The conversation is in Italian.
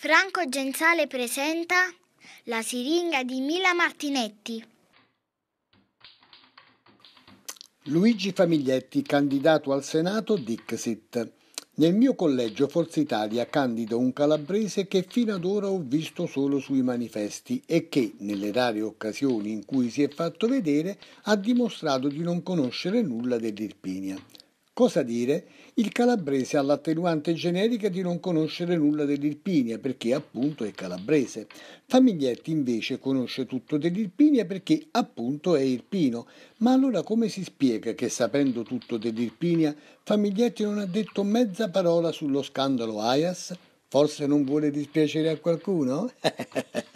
Franco Genzale presenta La siringa di Mila Martinetti. Luigi Famiglietti, candidato al Senato Dixit. Nel mio collegio Forza Italia candido un calabrese che fino ad ora ho visto solo sui manifesti e che, nelle rare occasioni in cui si è fatto vedere, ha dimostrato di non conoscere nulla dell'Irpinia. Cosa dire? Il calabrese ha l'attenuante generica di non conoscere nulla dell'Irpinia perché appunto è calabrese. Famiglietti invece conosce tutto dell'Irpinia perché appunto è irpino. Ma allora come si spiega che sapendo tutto dell'Irpinia Famiglietti non ha detto mezza parola sullo scandalo Ayas? Forse non vuole dispiacere a qualcuno?